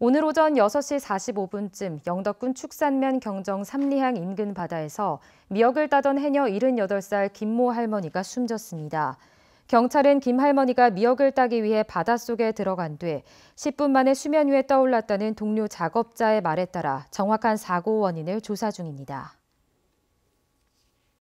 오늘 오전 6시 45분쯤 영덕군 축산면 경정 삼리항 인근 바다에서 미역을 따던 해녀 78살 김모 할머니가 숨졌습니다. 경찰은 김 할머니가 미역을 따기 위해 바닷속에 들어간 뒤 10분 만에 수면 위에 떠올랐다는 동료 작업자의 말에 따라 정확한 사고 원인을 조사 중입니다.